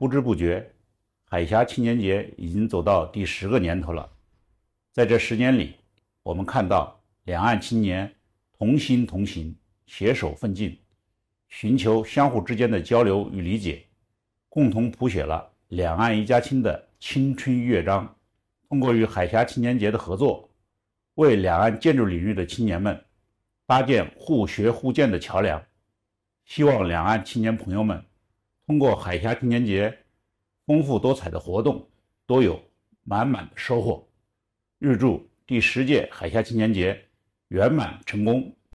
不知不觉，海峡青年节已经走到第十个年头了。在这十年里，我们看到两岸青年同心同行，携手奋进，寻求相互之间的交流与理解，共同谱写了两岸一家亲的青春乐章。通过与海峡青年节的合作，为两岸建筑领域的青年们搭建互学互鉴的桥梁。希望两岸青年朋友们。通过海峡青年节，丰富多彩的活动，都有满满的收获。预祝第十届海峡青年节圆满成功。